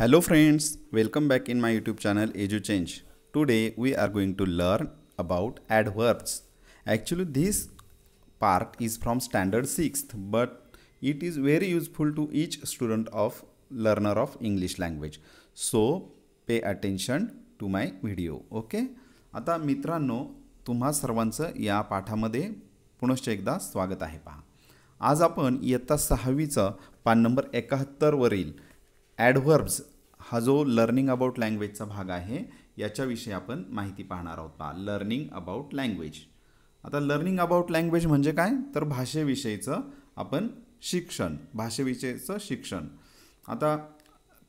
Hello friends, welcome back in my YouTube channel EduChange. Today we are going to learn about adverbs. Actually this part is from standard 6th but it is very useful to each student of learner of English language. So pay attention to my video. Okay? आता मित्रांनो तुम्हा सर्वांचं या पाठामध्ये पुनश्च एकदा स्वागत आहे पहा आज आपण इयत्ता सहावीचं पान नंबर एकाहत्तरवरील ॲडव्हर्ब्स हा जो लर्निंग अबाउट लँग्वेजचा भाग आहे याच्याविषयी आपण माहिती पाहणार आहोत पहा लर्निंग अबाउट लँग्वेज आता लर्निंग अबाउट लँग्वेज म्हणजे काय तर भाषेविषयीचं आपण शिक्षण भाषेविषयीचं शिक्षण आता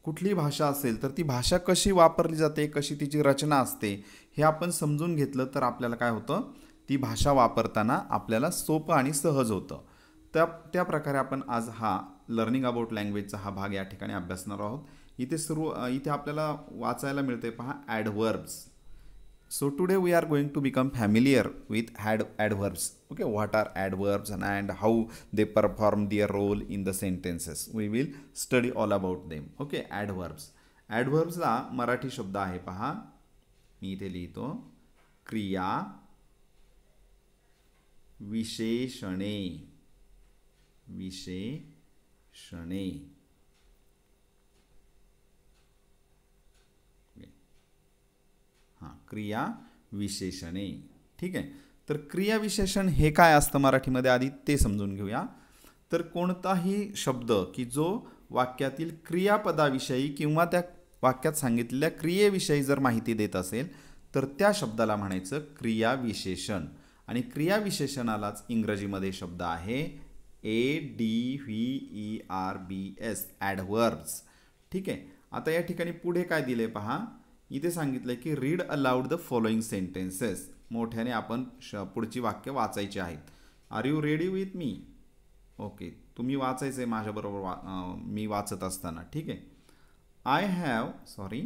कुठली भाषा असेल तर ती भाषा कशी वापरली जाते कशी तिची रचना असते हे आपण समजून घेतलं तर आपल्याला काय होतं ती भाषा वापरताना आपल्याला सोपं आणि सहज होतं त्या त्या प्रकारे आपण आज हा लर्निंग अबाउट लँग्वेजचा हा भाग या ठिकाणी अभ्यासणार आहोत इथे सुरू इथे आपल्याला वाचायला मिळते पहा adverbs so today we are going to become familiar with had adverbs okay what are adverbs and how they perform their role in the sentences we will study all about them okay adverbs ॲडव्हर्ब्सला मराठी शब्द आहे पहा मी इथे लिहितो क्रिया विशेषणे विशेषणे क्रिया विशेषणे ठीक आहे तर क्रियाविशेषण हे काय असतं मराठीमध्ये आधी ते समजून घेऊया तर कोणताही शब्द की जो वाक्यातील क्रियापदाविषयी किंवा त्या वाक्यात सांगितलेल्या क्रियेविषयी जर माहिती देत असेल तर त्या शब्दाला म्हणायचं क्रियाविशेषण आणि क्रियाविशेषणालाच इंग्रजीमध्ये शब्द आहे A D V E R B S adverbs ठीक आहे आता या ठिकाणी पुढे काय दिले पहा इथे सांगितलं की read aloud the following sentences मोठ्याने आपण श पुढची वाक्य वाचायची आहेत are you ready with me okay तुम्ही वाचायचं आहे माझ्याबरोबर वा मी वाचत असताना ठीक आहे I have sorry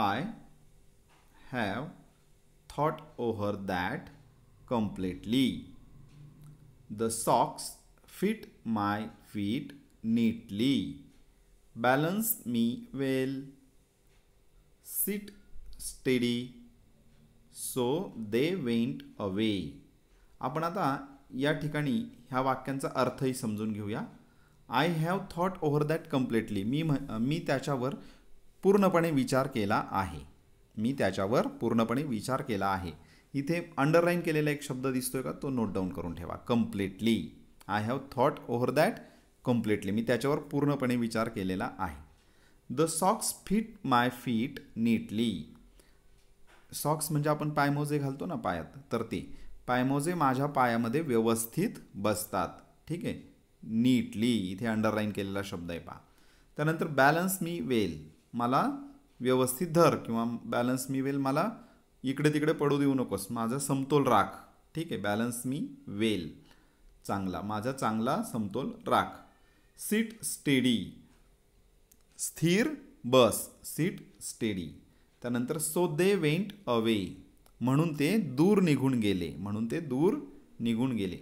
I have thought over that completely the socks fit my feet neatly. Balance me well. Sit steady. So they went away आपण आता या ठिकाणी ह्या वाक्यांचा अर्थही समजून घेऊया I have thought over that completely मी मी त्याच्यावर पूर्णपणे विचार केला आहे मी त्याच्यावर पूर्णपणे विचार केला आहे इथे अंडरलाईन केलेला एक शब्द दिसतोय का तो नोट डाऊन करून ठेवा completely I have thought over that completely मी त्याच्यावर पूर्णपणे विचार केलेला आहे the socks fit my feet neatly socks म्हणजे आपण पायमोजे घालतो ना पायात तर ते पायमोजे माझ्या पायामध्ये व्यवस्थित बसतात ठीक आहे नीटली इथे अंडरलाईन केलेला शब्द आहे पा त्यानंतर बॅलन्स मी वेल मला व्यवस्थित धर किंवा बॅलन्स मी वेल मला इकडे तिकडे पडू देऊ नकोस माझा समतोल राख ठीक आहे बॅलन्स मी वेल चांगला माझा चांगला समतोल राख सीट स्टेडी स्थिर बस सीट स्टेडी त्यानंतर सो दे वेंट अवे म्हणून ते दूर निघून गेले म्हणून ते दूर निघून गेले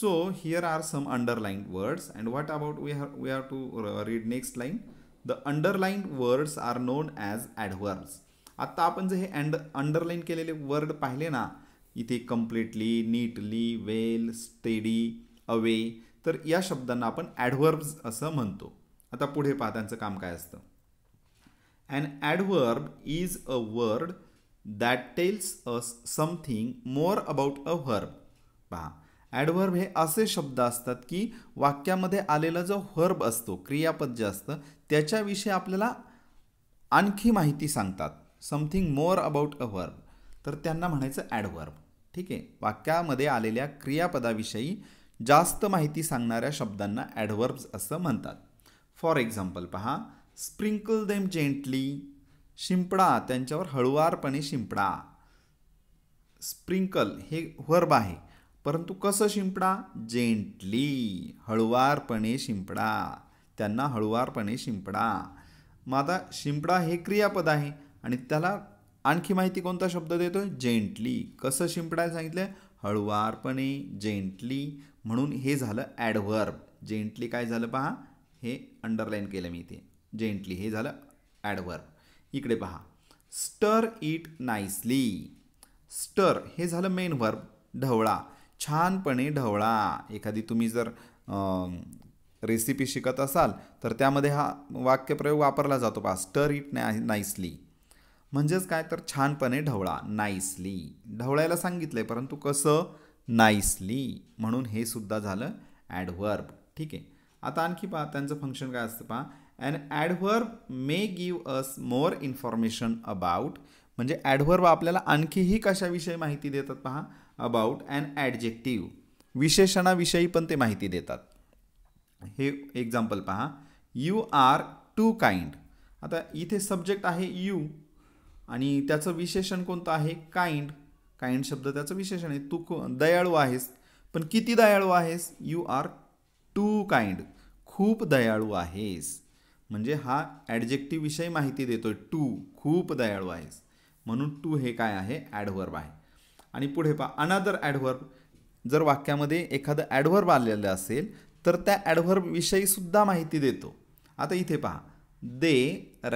so here are some underline words and what about we have we have to read next line the underline words are known as adverbs आत्ता आपण जे हे अँड अंडरलाईन केलेले वर्ड पाहिले ना इथे completely neatly well steady away तर या शब्दांना आपण ॲडव्हर्ब्स असं म्हणतो आता पुढे पहा त्यांचं काम काय असतं and adverb is a word that tells us something more about a verb पहा ॲडव्हर्ब हे असे शब्द असतात की वाक्यामध्ये आलेला जो हर्ब असतो क्रियापद जे असतं त्याच्याविषयी आपल्याला आणखी माहिती सांगतात something more about a verb तर त्यांना म्हणायचं ॲडव्हर्ब ठीक आहे वाक्यामध्ये आलेल्या क्रियापदाविषयी जास्त माहिती सांगणाऱ्या शब्दांना ॲडव्हर्ब्स असं म्हणतात फॉर एक्झाम्पल पहा स्प्रिंकल देम जेंटली शिंपडा त्यांच्यावर हळुवारपणे शिंपडा स्प्रिंकल हे वर्ब आहे परंतु कसं शिंपडा जेंटली हळुवारपणे शिंपडा त्यांना हळुवारपणे शिंपडा मग आता शिंपडा हे क्रियापद आहे आणि त्याला आणखी माहिती कोणता शब्द देतो जेंटली कसं शिंपडायला सांगितलं हळुवारपणे जेंटली म्हणून हे झालं ॲडव्हर्ब जेंटली काय झालं पहा हे अंडरलाईन केलं मी इथे जेंटली हे झालं ॲडव्हर्ब इकडे पहा स्टर इट नाईसली स्टर हे झालं मेन व्हर्ब ढवळा छानपणे ढवळा एखादी तुम्ही जर रेसिपी शिकत असाल तर त्यामध्ये हा वाक्यप्रयोग वापरला जातो पहा स्टर इट नाय नाईसली म्हणजेच काय तर छानपणे ढवळा नाईसली ढवळायला सांगितलं आहे परंतु कसं नाईसली म्हणून हे सुद्धा झालं ॲडव्हर्ब ठीक आहे आता आणखी पहा त्यांचं फंक्शन काय असतं पहा and adverb may give us more information about म्हणजे ॲडव्हर्ब आपल्याला आणखीही कशाविषयी माहिती देतात पहा अबाउट अँड ॲडजेक्टिव्ह विशेषणाविषयी पण ते माहिती देतात हे एक्झाम्पल पहा यू आर टू काइंड आता इथे सब्जेक्ट आहे यू आणि त्याचं विशेषण कोणतं आहे काइंड काइंड शब्द त्याचं विशेषण आहे तू क दयाळू आहेस पण किती दयाळू आहेस यू आर टू काइंड खूप दयाळू आहेस म्हणजे हा ॲडजेक्टिव्ह विषयी माहिती देतो आहे टू खूप दयाळू आहेस म्हणून टू हे काय आहे ॲडव्हर्ब आहे आणि पुढे पहा अनादर ॲडव्हर्ब जर वाक्यामध्ये एखादं ॲडव्हर्ब आलेलं असेल तर त्या ॲडव्हर्बविषयी सुद्धा माहिती देतो आता इथे पहा दे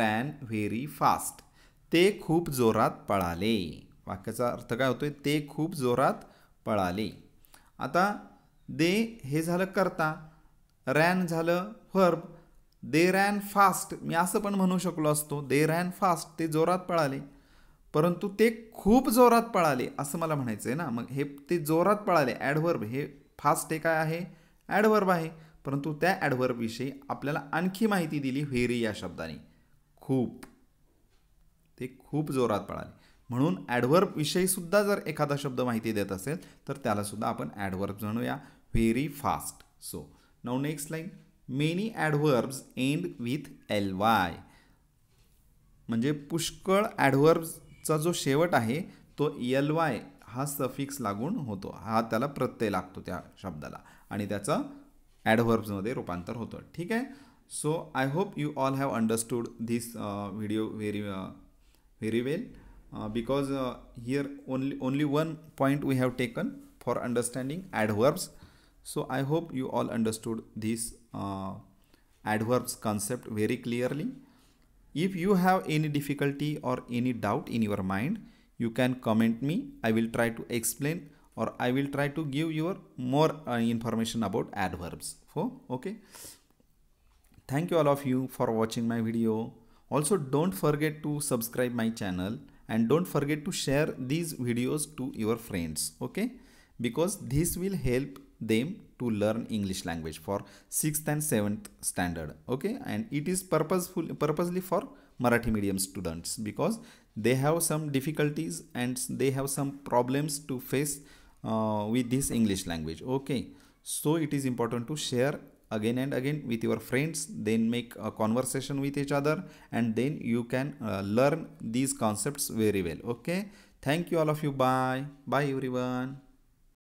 रॅन व्हेरी फास्ट ते खूप जोरात पळाले वाक्याचा अर्थ काय होतोय ते खूप जोरात पळाले आता दे हे झालं करता रॅन झालं फर्ब दे रॅन फास्ट मी असं पण म्हणू शकलो असतो दे रॅन फास्ट ते जोरात पळाले परंतु ते खूप जोरात पळाले असं मला म्हणायचं आहे ना मग हे ते जोरात पळाले ॲडव्हर्ब हे फास्ट हे काय आहे ॲडव्हर्ब आहे परंतु त्या ॲडव्हर्बविषयी आपल्याला आणखी माहिती दिली व्हेरी या शब्दाने खूप ते खूप जोरात पळाले म्हणून ॲडव्हर्बविषयीसुद्धा सुद्धा जर एखादा शब्द माहिती देत असेल तर त्यालासुद्धा आपण ॲडव्हर्ब म्हणूया very fast so now next line many adverbs end with L Y म्हणजे पुष्कळ ॲडव्हर्बचा जो शेवट आहे तो एल वाय हा सफिक्स लागून होतो हा त्याला प्रत्यय लागतो त्या शब्दाला आणि त्याचं ॲडव्हर्ब्समध्ये रूपांतर होतं ठीक आहे so I hope you all have understood this video very very well Uh, because uh, here only only one point we have taken for understanding adverbs so i hope you all understood this uh, adverbs concept very clearly if you have any difficulty or any doubt in your mind you can comment me i will try to explain or i will try to give you more uh, information about adverbs for okay thank you all of you for watching my video also don't forget to subscribe my channel and don't forget to share these videos to your friends okay because this will help them to learn english language for 6th and 7th standard okay and it is purposeful purposely for marathi medium students because they have some difficulties and they have some problems to face uh, with this english language okay so it is important to share again and again with your friends then make a conversation with each other and then you can uh, learn these concepts very well okay thank you all of you bye bye everyone